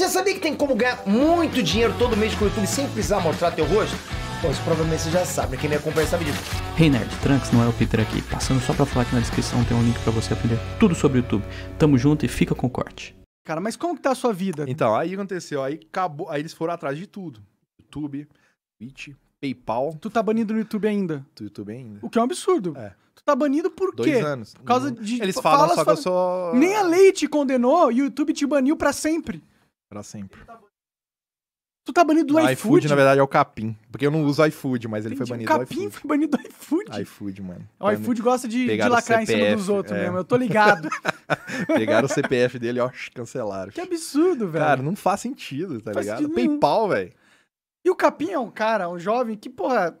Você sabia que tem como ganhar muito dinheiro todo mês com o YouTube sem precisar mostrar teu rosto? Bom, isso provavelmente você já sabe, né? quem me acompanha sabe disso. Hey Nerd, Trunks não é o Peter aqui. Passando só pra falar que na descrição tem um link para você aprender tudo sobre o YouTube. Tamo junto e fica com o corte. Cara, mas como que tá a sua vida? Então, aí aconteceu, aí acabou, aí eles foram atrás de tudo. YouTube, Twitch, PayPal. Tu tá banido no YouTube ainda. No YouTube ainda. O que é um absurdo. É. Tu tá banido por Dois quê? anos. Por causa de. Eles falam fala, só que eu sou. Nem a lei te condenou e o YouTube te baniu para sempre. Pra sempre. Tá tu tá banido do iFood? iFood, na verdade, é o Capim. Porque eu não uso iFood, mas ele foi banido o do iFood. Capim foi banido do iFood? iFood, mano. O iFood gosta de, de lacrar CPF, em cima dos outros é. mesmo, eu tô ligado. Pegaram o CPF dele, ó, cancelaram. Que absurdo, velho. Cara, não faz sentido, tá faz ligado? Sentido Paypal, velho. E o Capim é um cara, um jovem, que, porra,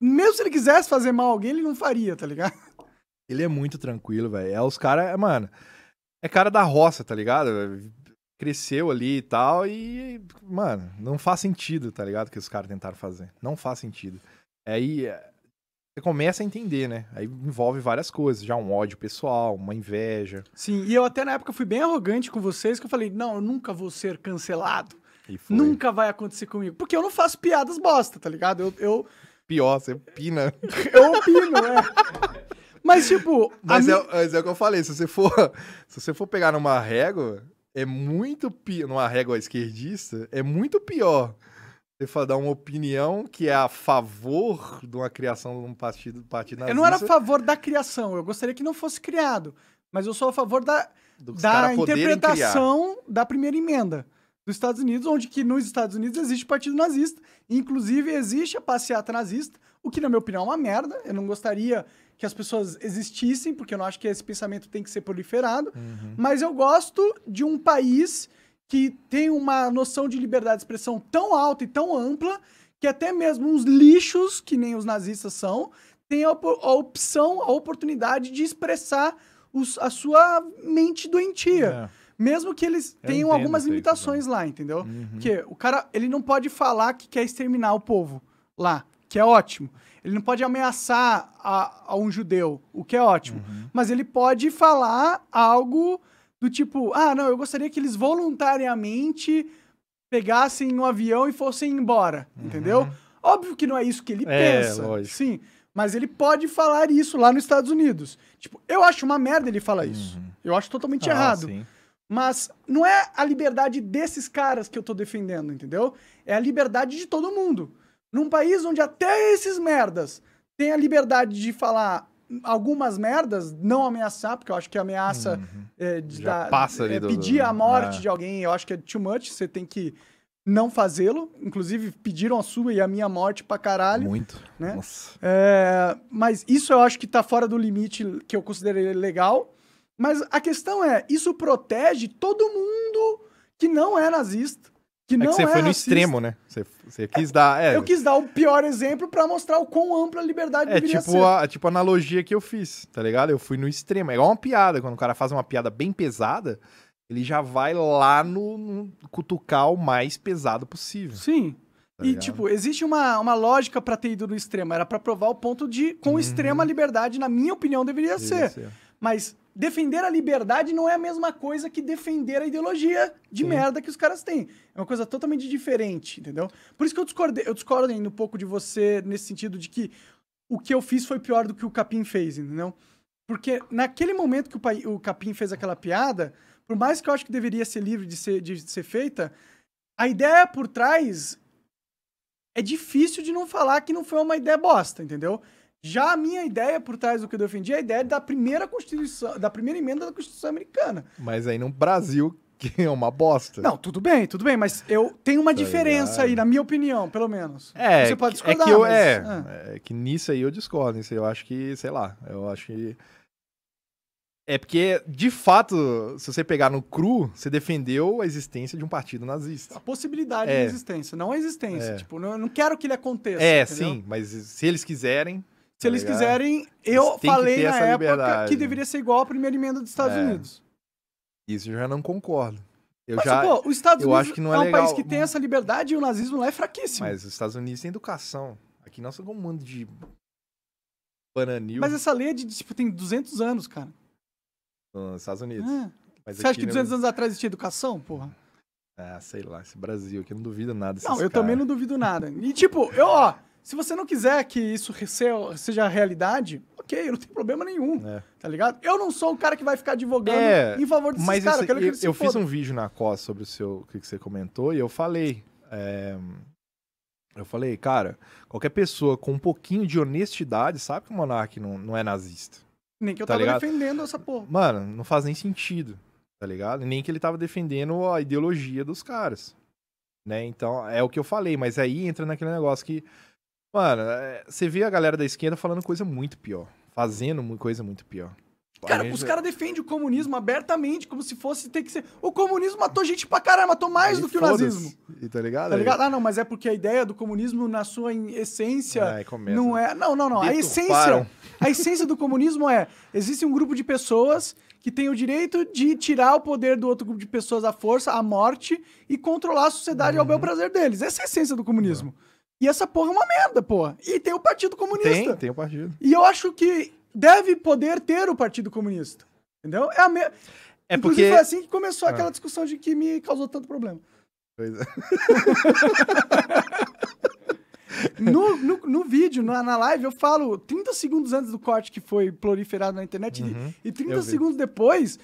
mesmo se ele quisesse fazer mal a alguém, ele não faria, tá ligado? Ele é muito tranquilo, velho. É os caras, é, mano. É cara da roça, tá ligado? cresceu ali e tal, e, mano, não faz sentido, tá ligado? O que os caras tentaram fazer. Não faz sentido. Aí eh, você começa a entender, né? Aí envolve várias coisas, já um ódio pessoal, uma inveja. Sim, e eu até na época fui bem arrogante com vocês, que eu falei, não, eu nunca vou ser cancelado. Nunca vai acontecer comigo. Porque eu não faço piadas bosta, tá ligado? Eu. eu... Pior, você opina. eu opino, é. Mas, tipo. Mas, é, mi... mas é o que eu falei, se você for, se você for pegar numa régua, é muito pior, numa régua esquerdista, é muito pior você dar uma opinião que é a favor de uma criação de um partido, partido nazista. Eu não era a favor da criação, eu gostaria que não fosse criado, mas eu sou a favor da, da interpretação da primeira emenda dos Estados Unidos, onde que nos Estados Unidos existe partido nazista, inclusive existe a passeata nazista, o que na minha opinião é uma merda, eu não gostaria que as pessoas existissem, porque eu não acho que esse pensamento tem que ser proliferado, uhum. mas eu gosto de um país que tem uma noção de liberdade de expressão tão alta e tão ampla que até mesmo uns lixos, que nem os nazistas são, têm a, op a opção, a oportunidade de expressar os, a sua mente doentia. É. Mesmo que eles tenham algumas limitações lá, entendeu? Uhum. Porque o cara, ele não pode falar que quer exterminar o povo lá que é ótimo. Ele não pode ameaçar a, a um judeu, o que é ótimo. Uhum. Mas ele pode falar algo do tipo: ah, não, eu gostaria que eles voluntariamente pegassem um avião e fossem embora, uhum. entendeu? Óbvio que não é isso que ele é, pensa. Lógico. Sim. Mas ele pode falar isso lá nos Estados Unidos. Tipo, eu acho uma merda ele falar uhum. isso. Eu acho totalmente ah, errado. Sim. Mas não é a liberdade desses caras que eu tô defendendo, entendeu? É a liberdade de todo mundo. Num país onde até esses merdas têm a liberdade de falar algumas merdas, não ameaçar, porque eu acho que ameaça uhum. é, de dar, passa ali é, do, pedir a morte é. de alguém, eu acho que é too much, você tem que não fazê-lo. Inclusive, pediram a sua e a minha morte pra caralho. Muito. Né? Nossa. É, mas isso eu acho que tá fora do limite que eu considerei legal. Mas a questão é, isso protege todo mundo que não é nazista. É que não é que você é foi racista. no extremo, né? Você, você quis é, dar. É. Eu quis dar o pior exemplo para mostrar o quão ampla a liberdade é, deveria tipo ser. A, tipo a analogia que eu fiz, tá ligado? Eu fui no extremo. É igual uma piada. Quando o cara faz uma piada bem pesada, ele já vai lá no, no o mais pesado possível. Sim. Tá e, tipo, existe uma, uma lógica para ter ido no extremo. Era para provar o ponto de com uhum. extrema liberdade, na minha opinião, deveria, deveria ser. ser. Mas defender a liberdade não é a mesma coisa que defender a ideologia de Sim. merda que os caras têm. É uma coisa totalmente diferente, entendeu? Por isso que eu discordo, eu discordo ainda um pouco de você nesse sentido de que o que eu fiz foi pior do que o Capim fez, entendeu? Porque naquele momento que o, pai, o Capim fez aquela piada, por mais que eu acho que deveria ser livre de ser, de ser feita, a ideia por trás é difícil de não falar que não foi uma ideia bosta, entendeu? Já a minha ideia por trás do que eu defendi é a ideia da primeira Constituição, da primeira emenda da Constituição americana. Mas aí no Brasil, que é uma bosta. Não, tudo bem, tudo bem, mas eu tenho uma tá diferença aí, na minha opinião, pelo menos. É, Você pode discordar, é que eu, mas, é, é. é, que nisso aí eu discordo, nisso aí eu acho que, sei lá, eu acho que... É porque, de fato, se você pegar no cru, você defendeu a existência de um partido nazista. A possibilidade é. de existência, não a existência. É. Tipo, eu não quero que ele aconteça. É, entendeu? sim, mas se eles quiserem, se tá eles ligado? quiserem, eu falei na época liberdade. que né? deveria ser igual a primeira emenda dos Estados é. Unidos. Isso eu já não concordo. Eu mas, já, pô, os Estados eu Unidos acho que não é, é um legal. país que tem essa liberdade e o nazismo lá é fraquíssimo. Mas os Estados Unidos têm educação. Aqui nós somos um mundo de bananil. Mas essa lei é de, tipo, tem 200 anos, cara. Nos Estados Unidos. É. Você acha que 200 não... anos atrás tinha educação, porra? Ah, sei lá, esse Brasil aqui não duvido nada. Não, eu cara. também não duvido nada. E tipo, eu, ó, se você não quiser que isso seja realidade, ok, não tem problema nenhum. É. Tá ligado? Eu não sou o cara que vai ficar advogando é, em favor desses mas caras. Isso, eu, eu, eu fiz um vídeo na COS sobre o seu o que você comentou e eu falei. É, eu falei, cara, qualquer pessoa com um pouquinho de honestidade sabe que o monarca não, não é nazista. Nem que eu tá tava ligado? defendendo essa porra. Mano, não faz nem sentido, tá ligado? Nem que ele tava defendendo a ideologia dos caras. Né? Então, é o que eu falei, mas aí entra naquele negócio que Mano, é, você vê a galera da esquerda falando coisa muito pior. Fazendo coisa muito pior. Tipo, cara, gente... os caras defendem o comunismo abertamente, como se fosse ter que ser. O comunismo matou gente pra caralho, matou mais Aí do que o nazismo. E tá ligado? Tá ligado? Ah, não, mas é porque a ideia do comunismo, na sua essência. Ai, ah, não é. Não, não, não. A essência, a essência do comunismo é: existe um grupo de pessoas que tem o direito de tirar o poder do outro grupo de pessoas à força, à morte, e controlar a sociedade uhum. ao bel prazer deles. Essa é a essência do comunismo. Uhum. E essa porra é uma merda, pô. E tem o Partido Comunista. Tem, tem o partido. E eu acho que deve poder ter o Partido Comunista. Entendeu? É a me... É Inclusive, porque... foi assim que começou ah. aquela discussão de que me causou tanto problema. Pois é. no, no, no, vídeo, na, na, live, eu falo 30 segundos antes do corte que foi proliferado na internet uhum, e, e 30 segundos depois,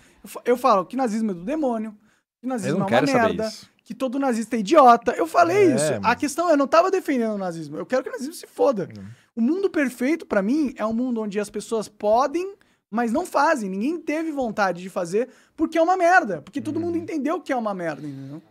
eu falo que nazismo é do demônio, que nazismo eu não é uma merda, que todo nazista é idiota. Eu falei é, isso. Mano. A questão é, eu não tava defendendo o nazismo. Eu quero que o nazismo se foda. Hum. O mundo perfeito, para mim, é um mundo onde as pessoas podem, mas não fazem. Ninguém teve vontade de fazer porque é uma merda. Porque todo uhum. mundo entendeu que é uma merda, entendeu?